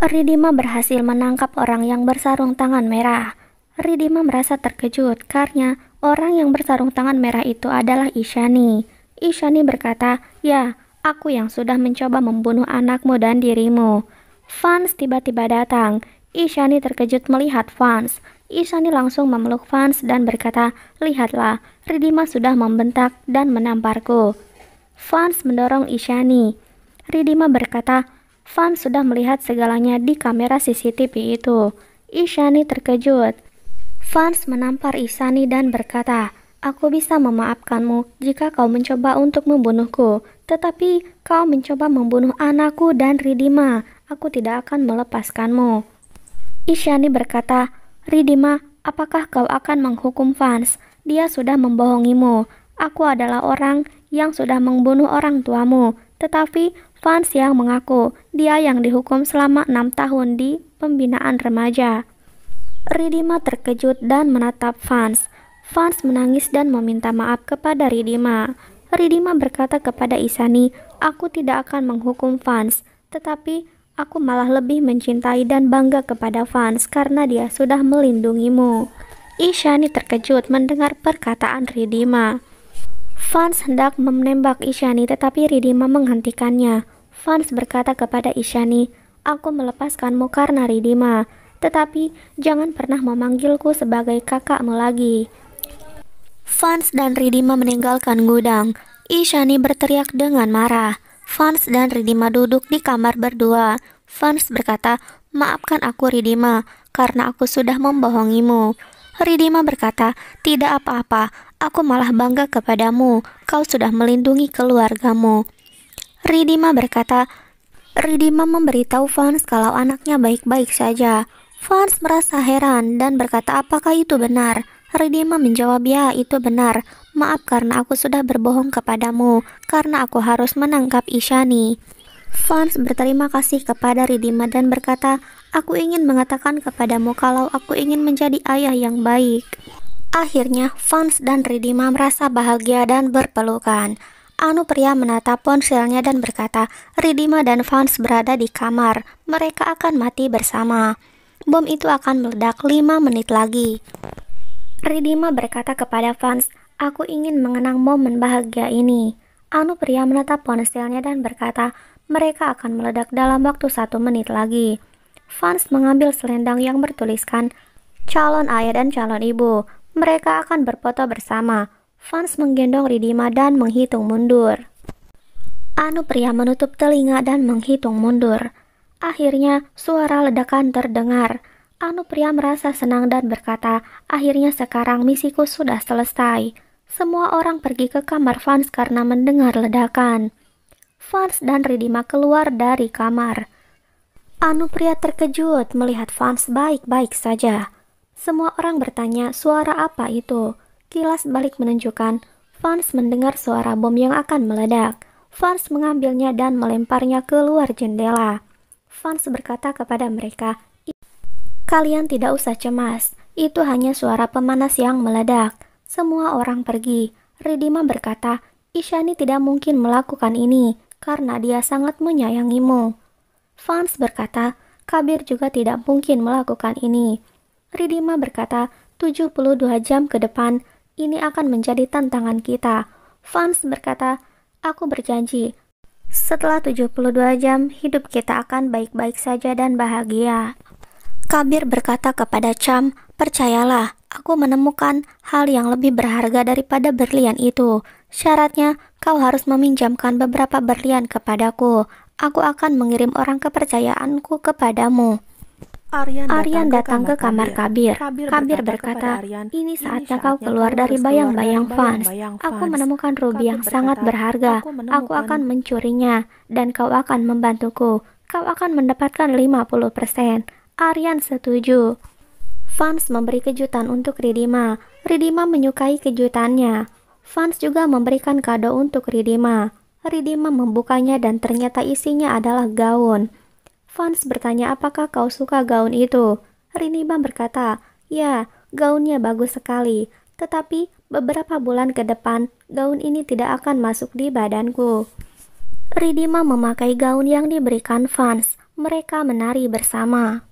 Ridima berhasil menangkap orang yang bersarung tangan merah. Ridima merasa terkejut karena orang yang bersarung tangan merah itu adalah Ishani. Ishani berkata, "Ya, aku yang sudah mencoba membunuh anakmu dan dirimu." Fans tiba-tiba datang. Ishani terkejut melihat Fans. Ishani langsung memeluk Fans dan berkata, "Lihatlah, Ridima sudah membentak dan menamparku." Fans mendorong Ishani. Ridima berkata, Fans sudah melihat segalanya di kamera CCTV itu. Isyani terkejut. Fans menampar Isyani dan berkata, Aku bisa memaafkanmu jika kau mencoba untuk membunuhku, tetapi kau mencoba membunuh anakku dan Ridima. Aku tidak akan melepaskanmu. Isyani berkata, Ridima, apakah kau akan menghukum Fans? Dia sudah membohongimu. Aku adalah orang yang sudah membunuh orang tuamu, tetapi Fans yang mengaku dia yang dihukum selama enam tahun di pembinaan remaja. Ridima terkejut dan menatap Fans. Fans menangis dan meminta maaf kepada Ridima. Ridima berkata kepada Isani, aku tidak akan menghukum Fans, tetapi aku malah lebih mencintai dan bangga kepada Fans karena dia sudah melindungimu. Isani terkejut mendengar perkataan Ridima. Fans hendak menembak Ishani, tetapi Ridima menghentikannya. Fans berkata kepada Ishani, aku melepaskanmu karena Ridima, tetapi jangan pernah memanggilku sebagai kakakmu lagi. Fans dan Ridima meninggalkan gudang. Ishani berteriak dengan marah. Fans dan Ridima duduk di kamar berdua. Fans berkata, maafkan aku Ridima, karena aku sudah membohongimu. Ridima berkata, tidak apa-apa, Aku malah bangga kepadamu, kau sudah melindungi keluargamu. Ridima berkata, Ridima memberitahu Fans kalau anaknya baik-baik saja. Fans merasa heran dan berkata apakah itu benar? Ridima menjawab ya itu benar. Maaf karena aku sudah berbohong kepadamu karena aku harus menangkap Ishani. Fans berterima kasih kepada Ridima dan berkata, Aku ingin mengatakan kepadamu kalau aku ingin menjadi ayah yang baik. Akhirnya, Fans dan Ridima merasa bahagia dan berpelukan. Anu pria menatap ponselnya dan berkata, Ridima dan Fans berada di kamar. Mereka akan mati bersama. Bom itu akan meledak 5 menit lagi. Ridima berkata kepada Fans, Aku ingin mengenang momen bahagia ini. Anu pria menatap ponselnya dan berkata, mereka akan meledak dalam waktu satu menit lagi. Fans mengambil selendang yang bertuliskan calon ayah dan calon ibu. Mereka akan berfoto bersama. Fans menggendong Ridima dan menghitung mundur. Anu pria menutup telinga dan menghitung mundur. Akhirnya, suara ledakan terdengar. Anu pria merasa senang dan berkata, akhirnya sekarang misiku sudah selesai. Semua orang pergi ke kamar fans karena mendengar ledakan. Fans dan Ridima keluar dari kamar. Anu pria terkejut melihat fans baik-baik saja. Semua orang bertanya suara apa itu. Kilas balik menunjukkan Fans mendengar suara bom yang akan meledak. Fans mengambilnya dan melemparnya keluar jendela. Fans berkata kepada mereka, Kalian tidak usah cemas, itu hanya suara pemanas yang meledak. Semua orang pergi. Ridima berkata, Ishani tidak mungkin melakukan ini, karena dia sangat menyayangimu. Fans berkata, Kabir juga tidak mungkin melakukan ini. Ridima berkata, 72 jam ke depan, ini akan menjadi tantangan kita. Fans berkata, aku berjanji, setelah 72 jam, hidup kita akan baik-baik saja dan bahagia. Kabir berkata kepada Cham, percayalah, aku menemukan hal yang lebih berharga daripada berlian itu. Syaratnya, kau harus meminjamkan beberapa berlian kepadaku. Aku akan mengirim orang kepercayaanku kepadamu. Aryan datang, Aryan datang ke kamar, ke Kabir. Kabir. Kabir berkata, ini saatnya kau keluar dari bayang-bayang fans. Aku menemukan rubi yang sangat berharga. Aku akan mencurinya dan kau akan membantuku. Kau akan mendapatkan 50%. Aryan setuju. Fans memberi kejutan untuk Ridima. Ridima menyukai kejutannya. Fans juga memberikan kado untuk Ridima. Ridima membukanya dan ternyata isinya adalah gaun. Fans bertanya apakah kau suka gaun itu. Rini Bam berkata, ya, gaunnya bagus sekali. Tetapi beberapa bulan ke depan, gaun ini tidak akan masuk di badanku. Ridima memakai gaun yang diberikan Fans. Mereka menari bersama.